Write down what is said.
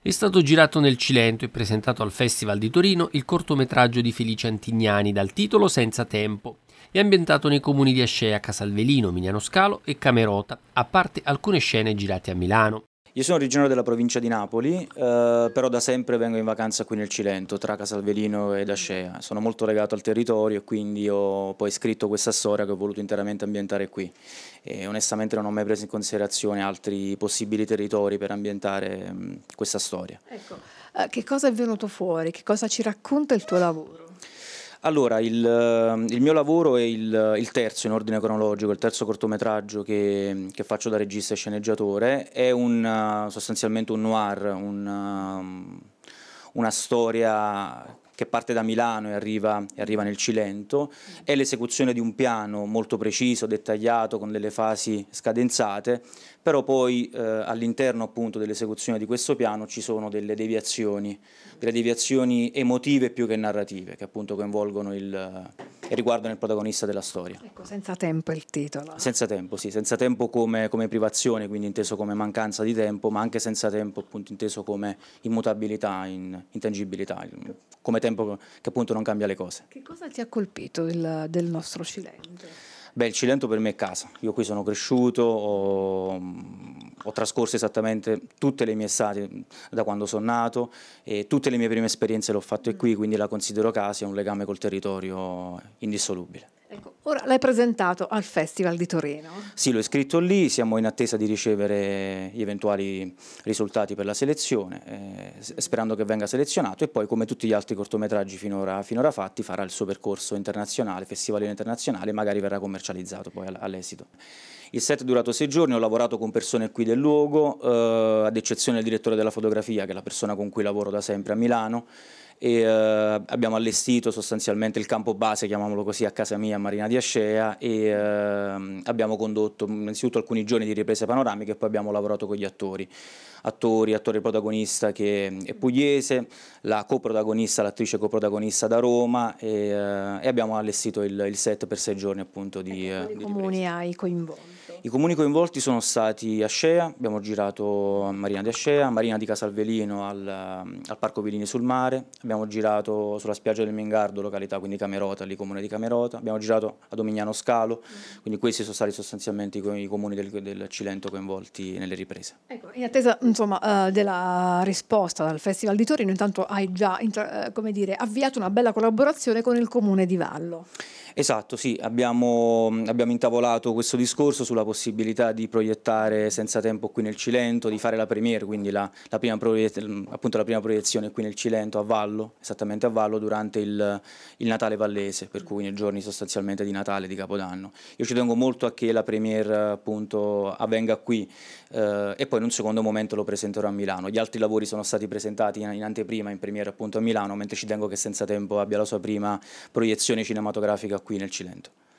È stato girato nel Cilento e presentato al Festival di Torino il cortometraggio di Felice Antignani dal titolo Senza Tempo. È ambientato nei comuni di Ascea, Casalvelino, Mignano Scalo e Camerota, a parte alcune scene girate a Milano. Io sono originario della provincia di Napoli, eh, però da sempre vengo in vacanza qui nel Cilento, tra Casalvelino e Dacea. Sono molto legato al territorio e quindi ho poi scritto questa storia che ho voluto interamente ambientare qui. E onestamente non ho mai preso in considerazione altri possibili territori per ambientare mh, questa storia. Ecco, eh, che cosa è venuto fuori? Che cosa ci racconta il tuo lavoro? Allora, il, ehm, il mio lavoro è il, il, terzo in ordine cronologico, il terzo cortometraggio che, che faccio da regista e sceneggiatore, è un, sostanzialmente un noir, un, ehm, una storia che parte da Milano e arriva, e arriva nel Cilento, è l'esecuzione di un piano molto preciso, dettagliato, con delle fasi scadenzate, però poi eh, all'interno appunto dell'esecuzione di questo piano ci sono delle deviazioni, delle deviazioni emotive più che narrative, che appunto coinvolgono il, e riguardano il protagonista della storia. Ecco, senza tempo è il titolo. Senza tempo, sì, senza tempo come, come, privazione, quindi inteso come mancanza di tempo, ma anche senza tempo appunto inteso come immutabilità, in, intangibilità, come tempo che appunto non cambia le cose. Che cosa ti ha colpito del, del nostro Cilento? Beh, il Cilento per me è casa. Io qui sono cresciuto, ho ho trascorso esattamente tutte le mie estati da quando sono nato e tutte le mie prime esperienze le ho fatte qui, quindi la considero casa, è un legame col territorio indissolubile. Ora l'hai presentato al Festival di Torino. Sì, l'ho scritto lì, siamo in attesa di ricevere gli eventuali risultati per la selezione, eh, sperando che venga selezionato e poi come tutti gli altri cortometraggi finora, finora fatti farà il suo percorso internazionale, festival internazionale, magari verrà commercializzato poi all'esito. Il set è durato sei giorni, ho lavorato con persone qui del luogo, eh, ad eccezione del direttore della fotografia, che è la persona con cui lavoro da sempre a Milano, e eh, abbiamo allestito sostanzialmente il campo base, chiamiamolo così, a casa mia a Marina di Ascea e eh, abbiamo condotto innanzitutto alcuni giorni di riprese panoramiche e poi abbiamo lavorato con gli attori, attori, attore protagonista che è pugliese, la coprotagonista, l'attrice coprotagonista da Roma e, eh, e abbiamo allestito il, il, set per sei giorni appunto di, ecco, eh, di comuni riprese. hai coinvolto? I comuni coinvolti sono stati Ascea, abbiamo girato Marina di Ascea, Marina di Casalvelino al, al Parco Villini sul Mare, abbiamo girato sulla spiaggia del Mingardo, località quindi Camerota, lì comune di Camerota, abbiamo girato a Domignano Scalo, mm. quindi questi sono stati sostanzialmente i, comuni del, del, Cilento coinvolti nelle riprese. Ecco, in attesa insomma, eh, della risposta dal Festival di Torino, intanto hai già eh, dire, avviato una bella collaborazione con il comune di Vallo. Esatto, sì, abbiamo, abbiamo intavolato questo discorso sulla possibilità di proiettare senza tempo qui nel Cilento, di fare la premiere, quindi la, la, prima, appunto la prima proiezione qui nel Cilento a Vallo, esattamente a Vallo durante il, il Natale Vallese, per cui nei giorni sostanzialmente di Natale, di Capodanno. Io ci tengo molto a che la premiere appunto avvenga qui eh, e poi in un secondo momento lo presenterò a Milano. Gli altri lavori sono stati presentati in, in anteprima, in premiere appunto a Milano, mentre ci tengo che senza tempo abbia la sua prima proiezione cinematografica qui qui nel Cilento.